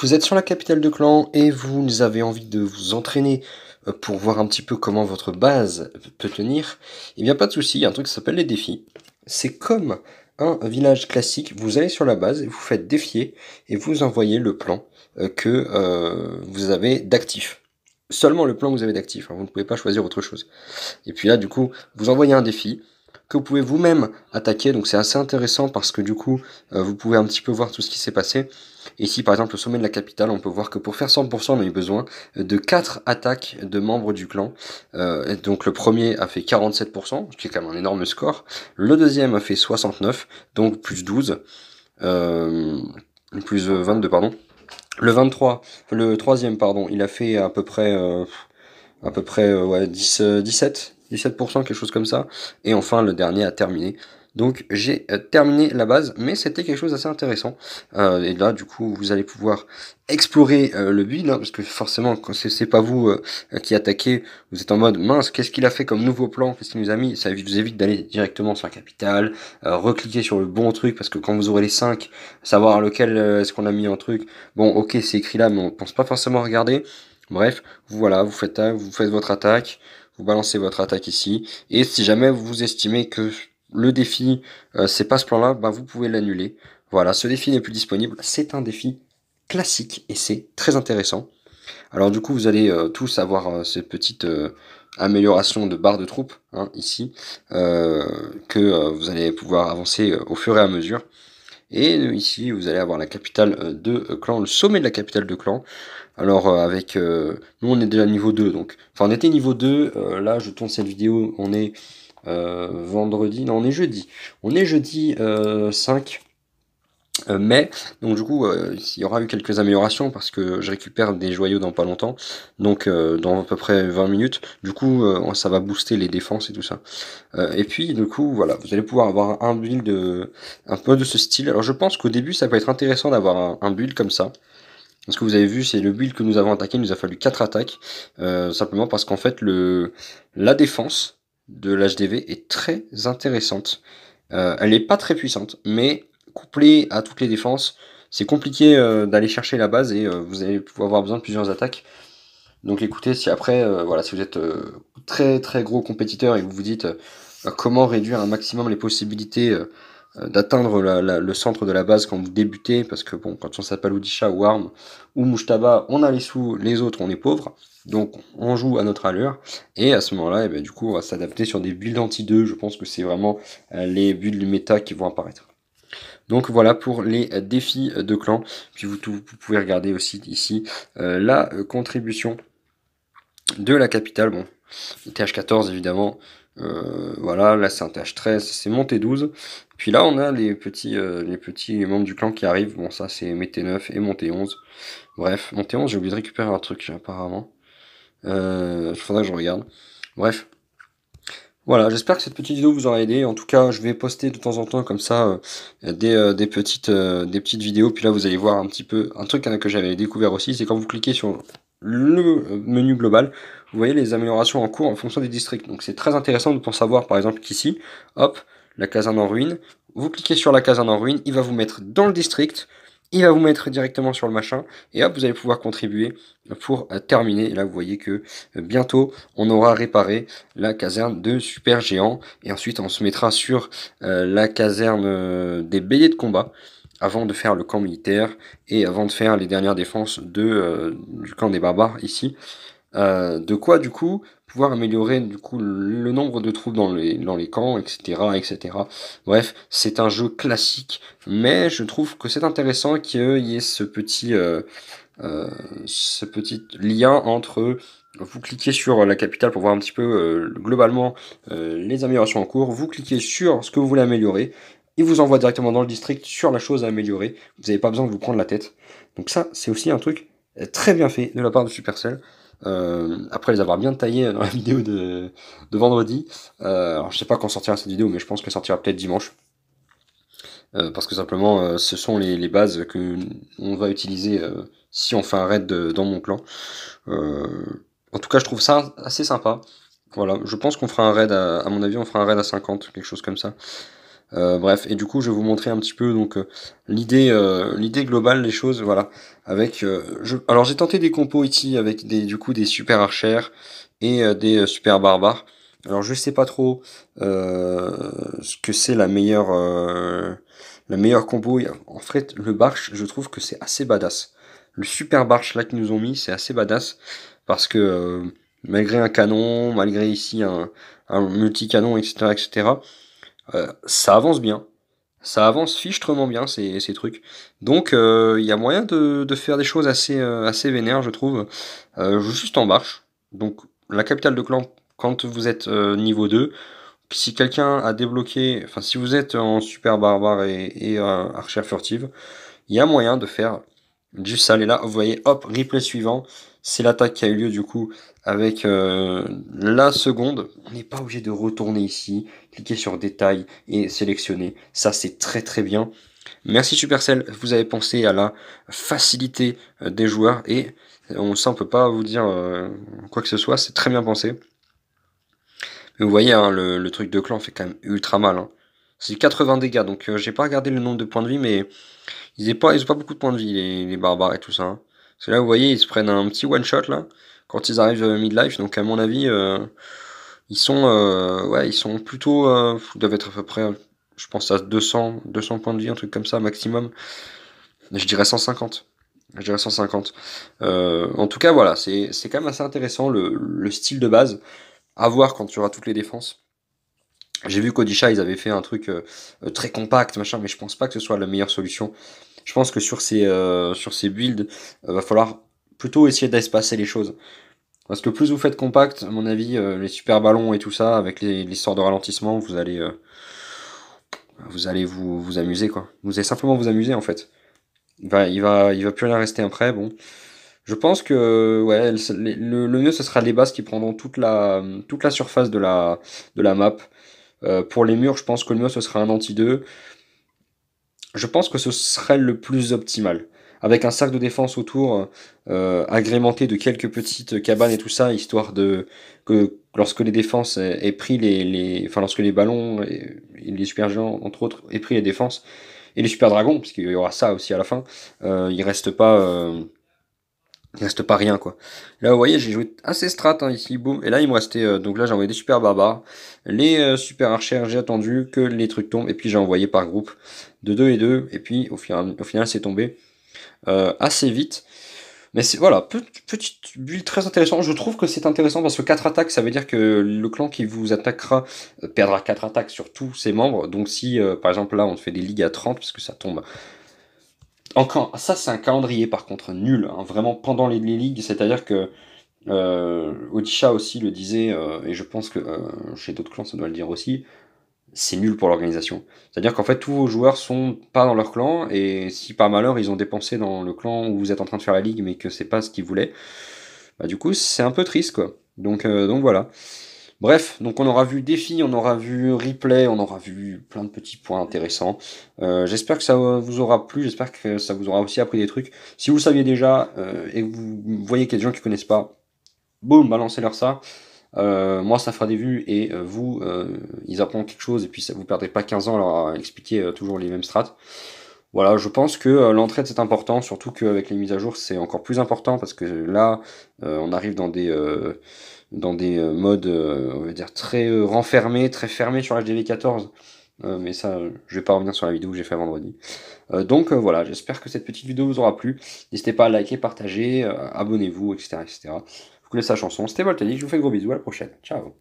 vous êtes sur la capitale de clan et vous avez envie de vous entraîner euh, pour voir un petit peu comment votre base euh, peut tenir, n'y eh bien pas de souci, il y a un truc qui s'appelle les défis. C'est comme un village classique, vous allez sur la base, vous faites défier et vous envoyez le plan euh, que vous avez d'actif. Seulement le plan que vous avez d'actif, hein, vous ne pouvez pas choisir autre chose. Et puis là, du coup, vous envoyez un défi, que vous pouvez vous-même attaquer. Donc c'est assez intéressant parce que du coup, euh, vous pouvez un petit peu voir tout ce qui s'est passé. Ici, par exemple, au sommet de la capitale, on peut voir que pour faire 100%, on a eu besoin de 4 attaques de membres du clan. Euh, donc le premier a fait 47%, ce qui est quand même un énorme score. Le deuxième a fait 69, donc plus 12. Euh, plus 22, euh, pardon. Le 23, le troisième, pardon, il a fait à peu près, à peu près ouais, 10, 17, 17%, quelque chose comme ça. Et enfin, le dernier a terminé. Donc j'ai euh, terminé la base, mais c'était quelque chose d'assez intéressant. Euh, et là, du coup, vous allez pouvoir explorer euh, le build, hein, parce que forcément, quand c'est pas vous qui attaquez, vous êtes en mode mince, qu'est-ce qu'il a fait comme nouveau plan, qu'est-ce qu'il nous a mis Ça vous évite d'aller directement sur la capitale, recliquer sur le bon truc, parce que quand vous aurez les 5, savoir lequel est-ce qu'on a mis en truc, bon ok c'est écrit là, mais on pense pas forcément regarder. Bref, voilà, vous faites, vous faites votre attaque, vous balancez votre attaque ici. Et si jamais vous estimez que le défi, euh, c'est pas ce plan-là, bah vous pouvez l'annuler. Voilà, ce défi n'est plus disponible. C'est un défi classique et c'est très intéressant. Alors du coup, vous allez euh, tous avoir euh, cette petite amélioration de barre de troupes hein, ici que vous allez pouvoir avancer au fur et à mesure. Et ici, vous allez avoir la capitale euh, de euh, clan, le sommet de la capitale de clan. Alors euh, avec... nous, on est déjà niveau 2, donc... Enfin, on était niveau 2. là, je tourne cette vidéo, on est vendredi. Non, on est jeudi. On est jeudi 5. Euh, mais, donc du coup, euh, il y aura eu quelques améliorations parce que je récupère des joyaux dans pas longtemps, donc euh, dans à peu près 20 minutes. Du coup, ça va booster les défenses et tout ça. et puis, du coup, voilà, vous allez pouvoir avoir un build un peu de ce style. Alors je pense qu'au début, ça peut être intéressant d'avoir un, build comme ça. Ce que vous avez vu, c'est le build que nous avons attaqué, nous a fallu 4 attaques, simplement parce qu'en fait, le, la défense de l'HDV est très intéressante. elle n'est pas très puissante, mais couplé à toutes les défenses, c'est compliqué euh, d'aller chercher la base et euh, vous allez pouvoir avoir besoin de plusieurs attaques. Donc écoutez, si après, euh, voilà, si vous êtes très très gros compétiteur et vous vous dites comment réduire un maximum les possibilités d'atteindre le centre de la base quand vous débutez, parce que bon, quand on s'appelle Oudisha ou Arm ou Mouchtaba, on a les sous, les autres on est pauvres, donc on joue à notre allure, et à ce moment-là, eh ben, du coup, on va s'adapter sur des builds anti-2, je pense que c'est vraiment les builds méta qui vont apparaître. Donc voilà pour les défis de clan. Puis vous, vous pouvez regarder aussi ici euh, la contribution de la capitale. Bon, TH14 évidemment. Euh, voilà, là c'est un TH13, c'est monté 12. Puis là on a les petits, euh, les petits membres du clan qui arrivent. Bon ça c'est monté 9 et monté 11. Bref, monté 11 j'ai oublié de récupérer un truc apparemment. Il faudra que je regarde. Bref, voilà, j'espère que cette petite vidéo vous aura aidé. En tout cas, je vais poster de temps en temps comme ça euh, euh, des, petites, euh, des petites vidéos. Puis là, vous allez voir un petit peu un truc hein, que j'avais découvert aussi, c'est quand vous cliquez sur le menu global, vous voyez les améliorations en cours en fonction des districts. Donc c'est très intéressant pour savoir par exemple qu'ici, hop, la caserne en ruine, vous cliquez sur la caserne en ruine, il va vous mettre dans le district, il va vous mettre directement sur le machin, et hop, vous allez pouvoir contribuer pour euh, terminer. Et là, vous voyez que euh, bientôt, on aura réparé la caserne de Super Géant, et ensuite, on se mettra sur euh, la caserne des béliers de combat, avant de faire le camp militaire, et avant de faire les dernières défenses de, du camp des barbares, ici. Euh, de quoi, du coup, pouvoir améliorer du coup le nombre de troupes dans les, dans les camps, etc., etc. Bref, c'est un jeu classique, mais je trouve que c'est intéressant qu'il y ait ce petit, euh, euh, ce petit lien entre vous cliquez sur la capitale pour voir un petit peu globalement les améliorations en cours, vous cliquez sur ce que vous voulez améliorer, il vous envoie directement dans le district sur la chose à améliorer, vous n'avez pas besoin de vous prendre la tête. Donc ça, c'est aussi un truc très bien fait de la part de Supercell. Euh, après les avoir bien taillés dans la vidéo de, de vendredi. Euh, alors je sais pas quand sortira cette vidéo, mais je pense qu'elle sortira peut-être dimanche. Euh, parce que simplement, euh, ce sont les, les, bases que on va utiliser si on fait un raid dans mon clan. en tout cas, je trouve ça assez sympa. Voilà, je pense qu'on fera un raid, à, à, mon avis, on fera un raid à 50, quelque chose comme ça. Euh, bref, et du coup, je vais vous montrer un petit peu donc euh, l'idée euh, l'idée globale des choses, voilà. Avec alors j'ai tenté des compos ici avec des du coup des super archers et des super barbares. Alors je sais pas trop ce que c'est la meilleure la meilleure combo En fait, le barche, je trouve que c'est assez badass. Le super barche là qu'ils nous ont mis, c'est assez badass parce que malgré un canon, malgré ici un, un multi-canon, etc., etc. Euh, ça avance bien. Ça avance fichtrement bien ces, ces trucs. Donc il euh, y a moyen de, de, faire des choses assez, euh, assez vénères, je trouve. juste en marche. Donc la capitale de clan, quand vous êtes niveau 2, si quelqu'un a débloqué, enfin si vous êtes en super barbare et, et archer furtive, il y a moyen de faire du sale Et là, vous voyez, hop, replay suivant. C'est l'attaque qui a eu lieu du coup avec euh, la seconde. On n'est pas obligé de retourner ici, cliquer sur détail et sélectionner. Ça, c'est très très bien. Merci Supercell, vous avez pensé à la facilité euh, des joueurs et on s'en peut pas vous dire euh, quoi que ce soit, c'est très bien pensé. Mais vous voyez, hein, le, le, truc de clan fait quand même ultra mal. Hein. C'est 80 dégâts, donc euh, j'ai pas regardé le nombre de points de vie, mais ils n'ont pas, pas beaucoup de points de vie, les, barbares et tout ça. Hein. Parce que là, vous voyez, ils se prennent un petit one-shot, là, quand ils arrivent euh, mid-life, donc à mon avis, euh, ils sont ouais, ils sont plutôt... ils doivent être à peu près, je pense, à 200, 200 points de vie, un truc comme ça, maximum. Je dirais 150 je dirais 150. en tout cas, voilà, c'est quand même assez intéressant le, le, style de base. À voir quand tu auras toutes les défenses. J'ai vu qu'Odisha, ils avaient fait un truc euh, euh, très compact, machin, mais je pense pas que ce soit la meilleure solution. Je pense que sur ces, euh, sur ces builds, euh, va falloir plutôt essayer d'espacer les choses. Parce que plus vous faites compact, à mon avis, les super ballons et tout ça, avec les l'histoire de ralentissement, vous allez, vous, allez vous, vous amuser, quoi. Vous allez simplement vous amuser, en fait. Il va, il va, plus rien rester après, bon. Je pense que ouais, le, le, mieux ce sera les bases qui prendront toute la, toute la surface de la, de la map. Euh, pour les murs, je pense que le mieux, ce serait un anti-2. Je pense que ce serait le plus optimal. Avec un sac de défense autour, euh, agrémenté de quelques petites cabanes et tout ça, histoire de que lorsque les défenses aient pris les, les enfin lorsque les ballons et, les super géants entre autres aient pris les défenses et les super dragons, parce qu'il y aura ça aussi à la fin, euh, il reste pas euh, il reste pas rien quoi. Là vous voyez j'ai joué assez strat hein, ici, boum, et là il me restait, euh, donc là j'ai envoyé des super barbares, les euh, super archers, j'ai attendu que les trucs tombent, et puis j'ai envoyé par groupe de 2 et 2, et puis au, final, c'est tombé euh, assez vite. Mais c'est voilà, petite bulle très intéressante. Je trouve que c'est intéressant parce que 4 attaques, ça veut dire que le clan qui vous attaquera perdra 4 attaques sur tous ses membres. Donc si par exemple là on fait des ligues à 30 parce que ça tombe encore, ça, c'est un calendrier par contre nul, hein, vraiment pendant les, ligues. C'est-à-dire que euh, Odisha aussi le disait, euh, et je pense que euh, chez d'autres clans, ça doit le dire aussi. C'est nul pour l'organisation. C'est-à-dire qu'en fait, tous vos joueurs sont pas dans leur clan, et si par malheur ils ont dépensé dans le clan où vous êtes en train de faire la ligue, mais que c'est pas ce qu'ils voulaient, bah, du coup, c'est un peu triste quoi. Donc, donc voilà. Bref, donc on aura vu défi, on aura vu replay, on aura vu plein de petits points intéressants. Euh, j'espère que ça vous aura plu, j'espère que ça vous aura aussi appris des trucs. Si vous le saviez déjà euh, et que vous voyez qu'il y a des gens qui connaissent pas, boum, balancez-leur ça. Euh, moi, ça fera des vues et vous, ils apprendront quelque chose et puis ça, vous perdrez pas 15 ans à leur expliquer toujours les mêmes strates. Voilà, je pense que l'entraide c'est important, surtout qu'avec les mises à jour c'est encore plus important parce que là, on arrive dans des dans des euh, modes, euh, on va dire, très euh, renfermés, très fermés sur HDV14. mais ça, je vais pas revenir sur la vidéo que j'ai fait vendredi. donc voilà, j'espère que cette petite vidéo vous aura plu. N'hésitez pas à liker, partager, abonnez-vous, etc., etc. Vous connaissez la chanson. C'était Voltaïque. je vous fais gros bisous, à la prochaine. Ciao